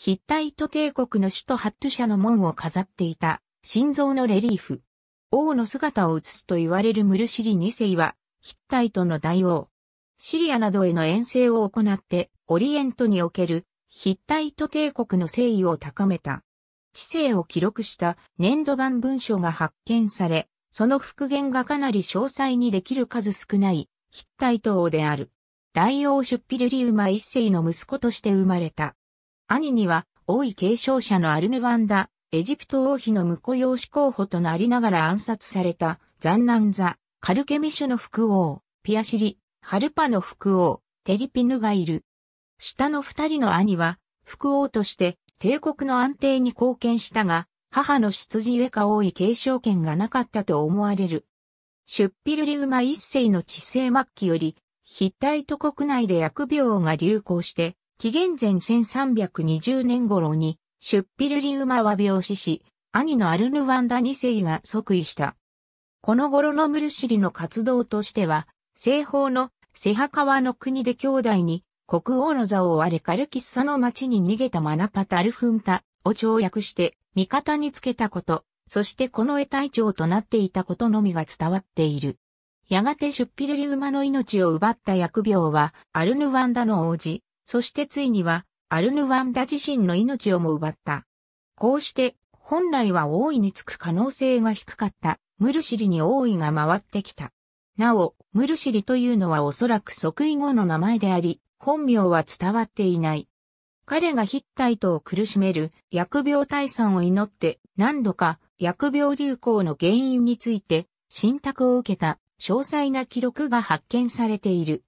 ヒッタイト帝国の首都ハット社の門を飾っていた心臓のレリーフ。王の姿を映すと言われるムルシリ2世は、ヒッタイトの大王。シリアなどへの遠征を行って、オリエントにおけるヒッタイト帝国の誠意を高めた。知性を記録した粘土版文書が発見され、その復元がかなり詳細にできる数少ないヒッタイト王である。大王シュッピルリウマ一世の息子として生まれた。兄には、王位継承者のアルヌワンダ、エジプト王妃の婿養子候補となりながら暗殺された、ザンナンザ、カルケミシュの副王、ピアシリ、ハルパの副王、テリピヌがいる。下の二人の兄は、副王として帝国の安定に貢献したが、母の出自ゆか王位継承権がなかったと思われる。シュッピルリウマ一世の治世末期より、ヒッタイト国内で薬病が流行して、紀元前1320年頃に、シュッピルリウマは病死し、兄のアルヌワンダ2世が即位した。この頃のムルシリの活動としては、西方のセハ川の国で兄弟に国王の座を追われカルキッサの町に逃げたマナパタルフンタを跳躍して味方につけたこと、そしてこの絵隊長となっていたことのみが伝わっている。やがてシュッピルリウマの命を奪った薬病はアルヌワンダの王子、そしてついには、アルヌワンダ自身の命をも奪った。こうして、本来は王位につく可能性が低かった、ムルシリに王位が回ってきた。なお、ムルシリというのはおそらく即位後の名前であり、本名は伝わっていない。彼がヒッタイトを苦しめる薬病退散を祈って何度か薬病流行の原因について信託を受けた詳細な記録が発見されている。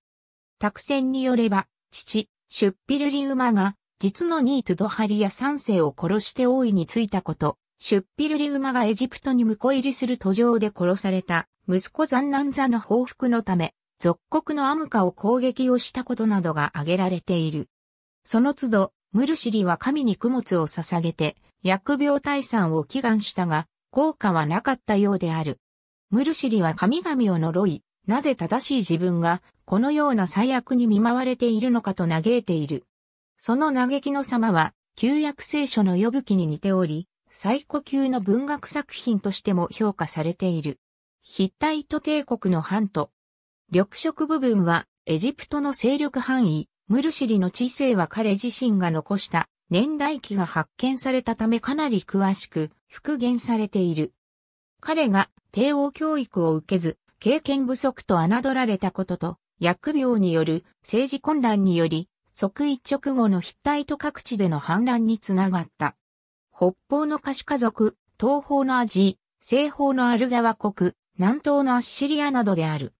託戦によれば、父、シュッピルリ馬が、実のニートドハリや三世を殺して王位についたこと、シュッピルリ馬がエジプトに婿入りする途上で殺された、息子ザンナンザの報復のため、属国のアムカを攻撃をしたことなどが挙げられている。その都度、ムルシリは神に供物を捧げて、疫病退散を祈願したが、効果はなかったようである。ムルシリは神々を呪い、なぜ正しい自分が、このような最悪に見舞われているのかと嘆いている。その嘆きの様は、旧約聖書の呼ぶ記に似ており、最古級の文学作品としても評価されている。ヒッタイト帝国の藩と、緑色部分は、エジプトの勢力範囲、ムルシリの知性は彼自身が残した年代記が発見されたためかなり詳しく復元されている。彼が帝王教育を受けず、経験不足と侮られたことと、薬病による政治混乱により、即位直後の筆体と各地での反乱につながった。北方のカシ家族、東方のアジ西方のアルザワ国、南東のアッシリアなどである。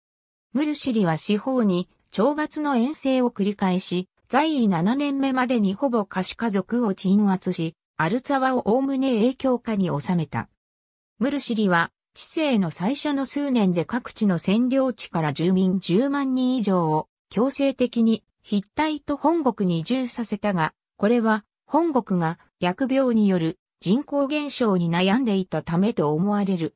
ムルシリは四方に懲罰の遠征を繰り返し、在位7年目までにほぼカシ家族を鎮圧し、アルザワを概ね影響下に収めた。ムルシリは治世の最初の数年で各地の占領地から住民10万人以上を強制的に筆体と本国に移住させたが、これは本国が疫病による人口減少に悩んでいたためと思われる。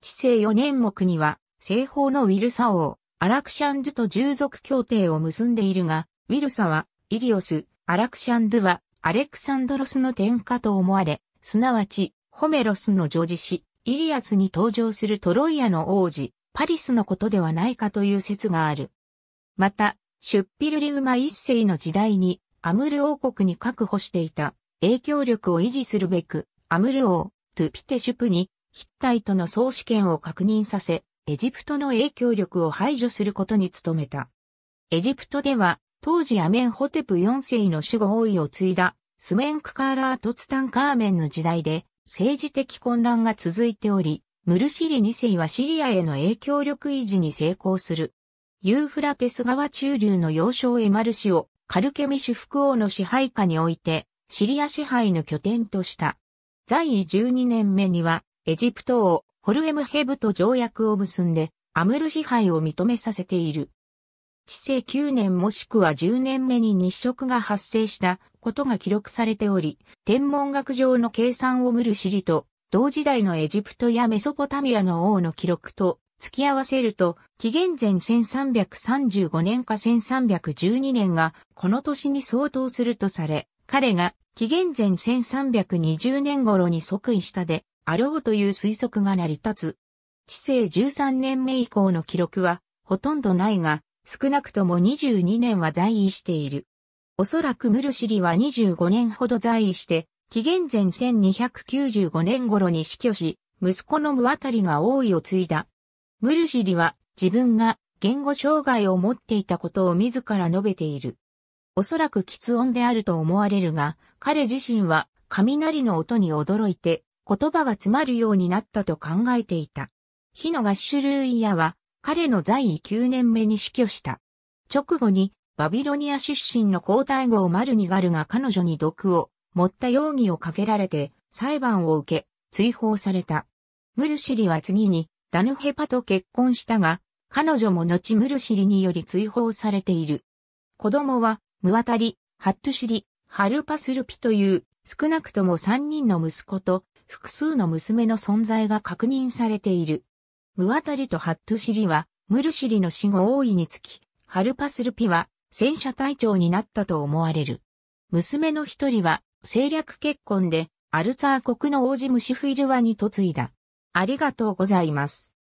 治世4年目には西方のウィルサ王、アラクシャンドゥと従属協定を結んでいるが、ウィルサはイリオス、アラクシャンドゥはアレクサンドロスの天下と思われ、すなわちホメロスの女児子、イリアスに登場するトロイアの王子、パリスのことではないかという説がある。また、シュッピルリウマ一世の時代に、アムル王国に確保していた影響力を維持するべく、アムル王、トゥピテシュプに、ヒッタイトの総主権を確認させ、エジプトの影響力を排除することに努めた。エジプトでは、当時アメンホテプ4世の守護王位を継いだ、スメンクカーラートツタンカーメンの時代で、政治的混乱が続いており、ムルシリ2世はシリアへの影響力維持に成功する。ユーフラテス川中流の要衝エマルシをカルケミシュ副王の支配下において、シリア支配の拠点とした。在位12年目には、エジプト王、ホルエムヘブと条約を結んで、アムル支配を認めさせている。治世9年もしくは10年目に日食が発生したことが記録されており、天文学上の計算を無るしりと、同時代のエジプトやメソポタミアの王の記録と付き合わせると、紀元前1335年か1312年がこの年に相当するとされ、彼が紀元前1320年頃に即位したであろうという推測が成り立つ。治世13年目以降の記録はほとんどないが、少なくとも22年は在位している。おそらくムルシリは25年ほど在位して、紀元前1295年頃に死去し、息子のムワタリが王位を継いだ。ムルシリは自分が言語障害を持っていたことを自ら述べている。おそらく喫音であると思われるが、彼自身は雷の音に驚いて言葉が詰まるようになったと考えていた。火のガッシュルーイヤは彼の在位9年目に死去した。直後に、バビロニア出身の皇太后マルニガルが彼女に毒を持った容疑をかけられて裁判を受け、追放された。ムルシリは次にダヌヘパと結婚したが、彼女も後ムルシリにより追放されている。子供は、ムワタリ、ハットシリ、ハルパスルピという少なくとも3人の息子と複数の娘の存在が確認されている。ムワタリとハットシリは、ムルシリの死後大いにつき、ハルパスルピは戦車隊長になったと思われる。娘の一人は政略結婚でアルツァー国の王子ムシフィルワに嫁いだ。ありがとうございます。